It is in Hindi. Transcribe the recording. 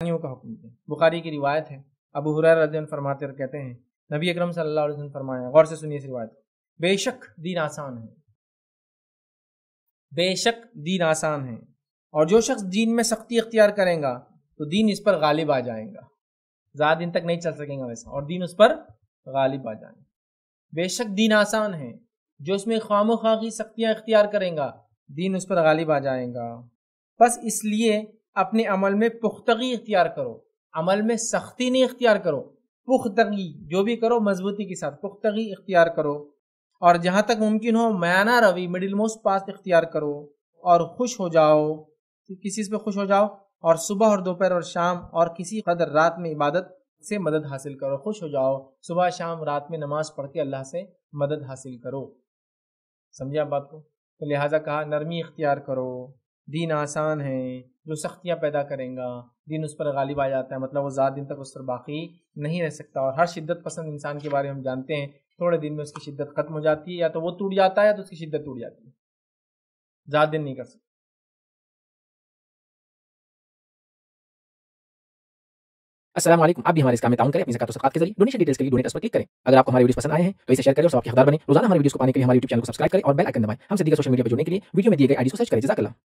पानियों का हुक्म दें बुखारी की रिवायत है अबू हुरैर रजन फरमाते और कहते हैं नबी अकरम सल्लल्लाहु अलैहि वसल्लम फरमाया गौर से सुनिए इस रिवायत बेशक दीन आसान है बेशक दीन आसान है और जो शख्स दीन में सख्ती अख्तियार करेगा तो दीन इस पर गालिब आ जाएगा ज़्यादा दिन तक नहीं चल सकेगा वैसा और दीन उस पर गालिब आ जाएंगे बेशक दीन आसान है जो इसमें खामो खा की सख्तियाँ अख्तियार करेगा दीन उस पर गालिब आ जाएगा बस इसलिए अपने अमल में पुख्तगी इख्तियार करो अमल में सख्ती नहीं इख्तियार करो पुख्तगी जो भी करो मजबूती के साथ पुख्तगी इख्तियार करो और जहाँ तक मुमकिन हो मयाना रवि मिडिल मोस्ट पास इख्तियार करो और खुश हो जाओ किसी चीज़ पर खुश हो जाओ और सुबह और दोपहर और शाम और किसी कदर रात में इबादत से मदद हासिल करो खुश हो जाओ सुबह शाम रात में नमाज पढ़ के अल्लाह से मदद हासिल करो समझे आप बात को तो लिहाजा कहा नरमी इख्तियार करो दीन आसान है जो सख्तियाँ पैदा करेगा दिन उस पर गालिब आ जाता है मतलब वो ज़्यादा दिन तक उस पर बाकी नहीं रह सकता और हर शिद्दत पसंद इंसान के बारे में हम जानते हैं थोड़े दिन में उसकी शिद्दत ख़त्म हो जाती है या तो वो टूट जाता है या तो उसकी शिद्दत टूट जाती है ज़्यादा दिन नहीं कर सकता असलम आप भी हमारे इस काम में ताउन करें अपनी जकात सकात के जरिए डोनेशन डिटेल्स के लिए डोनेट पर क्लिक करें अगर आपको हमारी वीडियो पसंद आए हैं तो इसे शेयर करें और आपके हकदार बने रोजाना हमारी वीडियो को पाने के लिए हमारे यूट्यूब चैनल को सब्सक्राइब करें और बेल आइकन दबाएं हमसे सीधे सोशल मीडिया पर जुड़ने के लिए वीडियो में दिए गए आईडी को सर्च करें जजाकला